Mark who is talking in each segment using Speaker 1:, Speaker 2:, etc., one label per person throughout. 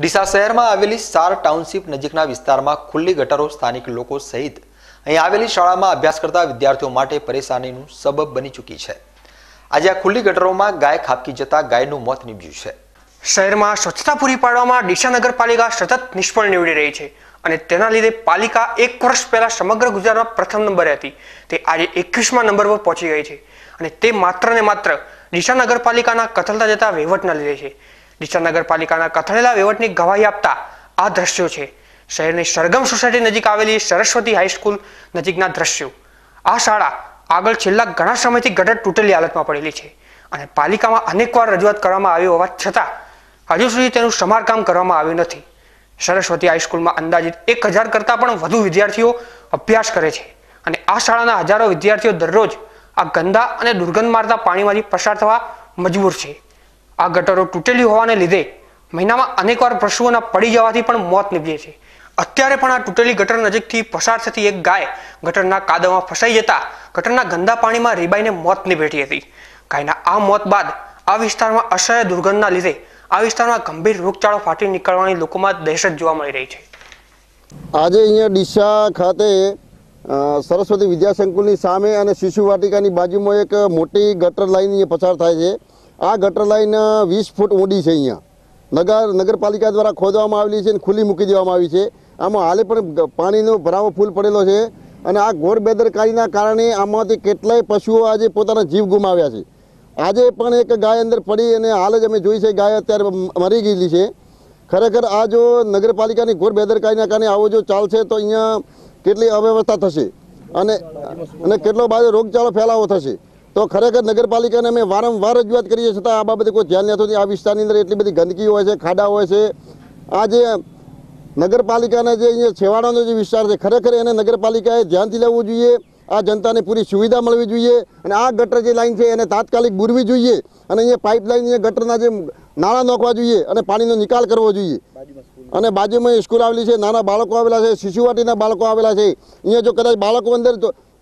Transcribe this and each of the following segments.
Speaker 1: ડીસા શહેરમાં આવેલી સાર ટાઉનશીપ નજીકના વિસ્તારમાં ખુલ્લી ગટરો સ્થાનિક લોકો સહિત અહીં આવેલી શાળામાં અભ્યાસ કરતા વિદ્યાર્થીઓ માટે પરેશાનીનું સબબ બની ચૂકી છે આજે આ ખુલ્લી ગટરોમાં ગાય ખાબકી જતા ગાયનું મોત નીપજ્યું છે શહેરમાં સ્વચ્છતા પૂરી
Speaker 2: પાડવામાં ડીસા નગરપાલિકા સતત નિષ્ફળ નીવડી રહી છે અને તેના લીધે પાલિકા એક વર્ષ પહેલા સમગ્ર ગુજરાતમાં પ્રથમ નંબરે હતી તે આજે એકવીસમા નંબર પર પહોંચી ગઈ છે અને તે માત્ર ને માત્ર ડીસા નગરપાલિકાના કથલતા જતા વહીવટના લીધે છે ડીસા નગરપાલિકાના કથળેલા વહીવટની ગવાહી આપતા આ દ્રશ્યો છે શહેરની સરગમ સોસાયટી નજીક આવેલી સરસ્વતી હાઈસ્કૂલ નજીકના દ્રશ્યો આ શાળા આગળ છેલ્લા ઘણા સમયથી ગટર તૂટેલી હાલતમાં પડેલી છે અને પાલિકામાં અનેકવાર રજૂઆત કરવામાં આવી હોવા છતાં હજુ સુધી તેનું સમારકામ કરવામાં આવ્યું નથી સરસ્વતી હાઈસ્કૂલમાં અંદાજિત એક હજાર કરતાં પણ વધુ વિદ્યાર્થીઓ અભ્યાસ કરે છે અને આ શાળાના હજારો વિદ્યાર્થીઓ દરરોજ આ ગંદા અને દુર્ગંધ મારતા પાણીમાંથી પસાર થવા મજબૂર છે આ ગટરો તૂટેલી હોવાને લીધે મહિનામાં અનેકવાર પશુઓના પડી જવાથી પણ મોત નીપજે છે અત્યારે પણ આ તૂટેલી ગટર નજીકથી પસાર થતી એક ગાય ગટરના કાદવમાં ફસાઈ જતા ગટરના ગંદા પાણીમાં રીબાઈને મોત નીપેટી હતી ગાયના આ મોત બાદ આ વિસ્તારમાં અસહ્ય દુર્ગંધના લીધે આ વિસ્તારમાં ગંભીર રોગચાળો ફાટી નીકળવાની લોકોમાં દહેશત જોવા મળી રહી છે
Speaker 3: આજે અહીંયા ડીસા ખાતે સરસ્વતી વિદ્યાસંકુલની સામે અને શિશુ વાટિકાની બાજુમાં એક મોટી ગટર લાઈન પસાર થાય છે આ ગટર લાઈન વીસ ફૂટ ઊંડી છે અહીંયા નગર નગરપાલિકા દ્વારા ખોદવામાં આવેલી છે અને ખુલ્લી મૂકી દેવામાં આવી છે આમાં હાલે પણ પાણીનો ભરાવો ફૂલ પડેલો છે અને આ ઘોર બેદરકારીના કારણે આમાંથી કેટલાય પશુઓ આજે પોતાના જીવ ગુમાવ્યા છે આજે પણ એક ગાય અંદર પડી અને હાલ જ અમે જોઈ છે ગાય અત્યારે મરી ગયેલી છે ખરેખર આ જો નગરપાલિકાની ઘોર બેદરકારીના કારણે આવો જો ચાલશે તો અહીંયા કેટલી અવ્યવસ્થા થશે અને અને કેટલો બાદ રોગચાળો ફેલાવો થશે તો ખરેખર નગરપાલિકાને અમે વારંવાર રજૂઆત કરીએ છતાં આ બાબતે કોઈ ધ્યાન નથી હોતી આ વિસ્તારની અંદર એટલી બધી ગંદકી હોય છે ખાડા હોય છે આ જે નગરપાલિકાના જે અહીંયા છેવાડાનો જે વિસ્તાર છે ખરેખર એને નગરપાલિકાએ ધ્યાનથી લેવું જોઈએ આ જનતાને પૂરી સુવિધા મળવી જોઈએ અને આ ગટર જે લાઈન છે એને તાત્કાલિક બુરવી જોઈએ અને અહીંયા પાઇપલાઇન અહીંયા ગટરના જે નાણાં નાખવા જોઈએ અને પાણીનો નિકાલ કરવો જોઈએ અને બાજુમાં સ્કૂલ આવેલી છે નાના બાળકો આવેલા છે શિશુવાટીના બાળકો આવેલા છે અહીંયા જો કદાચ બાળકો અંદર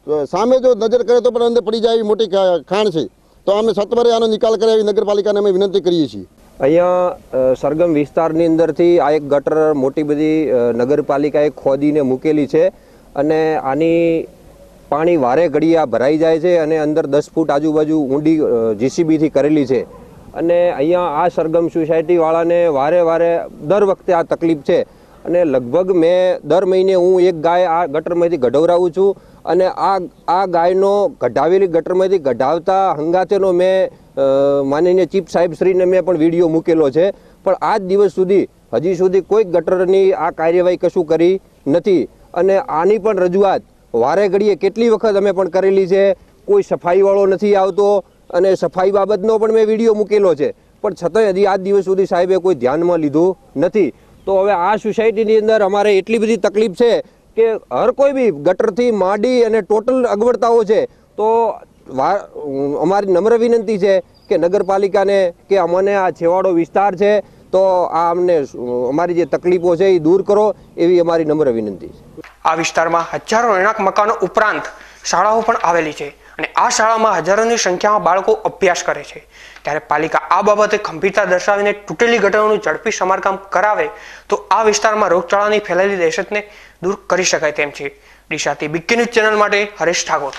Speaker 3: સામે જો નજર કરે તો પણ અંદર પડી જાય એવી મોટી ખાણ છે તો અમે સત્વરે આનો નિકાલ કરે એવી નગરપાલિકાને અમે વિનંતી કરીએ છીએ અહીંયા સરગમ વિસ્તારની
Speaker 1: અંદરથી આ એક ગટર મોટી બધી નગરપાલિકાએ ખોદીને મૂકેલી છે અને આની પાણી વારે ઘડીએ આ ભરાઈ જાય છે અને અંદર દસ ફૂટ આજુબાજુ ઊંડી જીસીબીથી કરેલી છે અને અહીંયા આ સરગમ સોસાયટીવાળાને વારે વારે દર વખતે આ તકલીફ છે અને લગભગ મેં દર મહિને હું એક ગાય આ ગટરમાંથી ગઢવરાવું છું અને આ આ ગાયનો કઢાવેલી ગટરમાંથી કઢાવતા હંગાતેનો મેં માનનીય ચીફ સાહેબશ્રીને મેં પણ વિડીયો મૂકેલો છે પણ આ જ દિવસ સુધી હજી સુધી કોઈક ગટરની આ કાર્યવાહી કશું કરી નથી અને આની પણ રજૂઆત વારે ઘડીએ કેટલી વખત અમે પણ કરેલી છે કોઈ સફાઈવાળો નથી આવતો અને સફાઈ બાબતનો પણ મેં વિડીયો મૂકેલો છે પણ છતાંય હજી આજ દિવસ સુધી સાહેબે કોઈ ધ્યાનમાં લીધું નથી તો હવે આ સોસાયટીની અંદર અમારે એટલી બધી તકલીફ છે કે હર કોઈ બી ગટરથી માડી અને ટોટલ અગવડતાઓ છે તો અમારી નમ્ર વિનંતી છે કે નગરપાલિકાને કે અમને આ છેવાડો વિસ્તાર છે તો આ અમને અમારી જે તકલીફો છે એ દૂર કરો એવી અમારી નમ્ર વિનંતી છે
Speaker 2: આ વિસ્તારમાં હજારો રહેણાંક મકાનો ઉપરાંત શાળાઓ પણ આવેલી છે અને આ શાળામાં હજારોની સંખ્યામાં બાળકો અભ્યાસ કરે છે ત્યારે પાલિકા આ બાબતે ગંભીરતા દર્શાવીને તૂટેલી ગટરોનું ઝડપી સમારકામ કરાવે તો આ વિસ્તારમાં રોગચાળાની ફેલાયેલી દહેશતને દૂર કરી શકાય તેમ છે દિશાથી બીકે ન્યૂઝ ચેનલ માટે હરેશ ઠાકોર